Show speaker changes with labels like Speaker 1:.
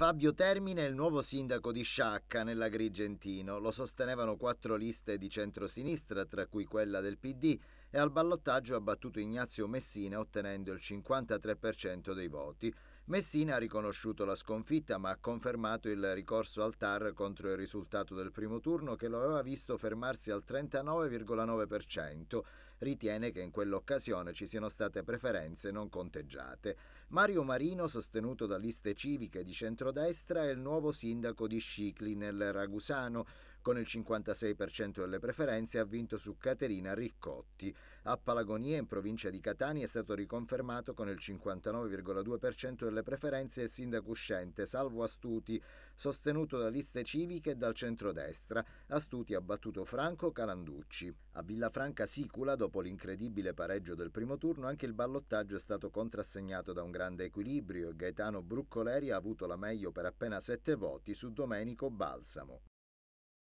Speaker 1: Fabio Termine è il nuovo sindaco di Sciacca nell'Agrigentino. Lo sostenevano quattro liste di centrosinistra, tra cui quella del PD, e al ballottaggio ha battuto Ignazio Messina ottenendo il 53% dei voti. Messina ha riconosciuto la sconfitta ma ha confermato il ricorso al TAR contro il risultato del primo turno che lo aveva visto fermarsi al 39,9%. Ritiene che in quell'occasione ci siano state preferenze non conteggiate. Mario Marino, sostenuto da liste civiche di centrodestra, è il nuovo sindaco di Scicli nel Ragusano. Con il 56% delle preferenze ha vinto su Caterina Riccotti. A Palagonia, in provincia di Catania, è stato riconfermato con il 59,2% delle preferenze il sindaco uscente Salvo Astuti, sostenuto da liste civiche e dal centrodestra. Astuti ha battuto Franco Calanducci. A Villafranca Sicula, dopo l'incredibile pareggio del primo turno, anche il ballottaggio è stato contrassegnato da un grande equilibrio e Gaetano Bruccoleri ha avuto la meglio per appena sette voti su Domenico Balsamo.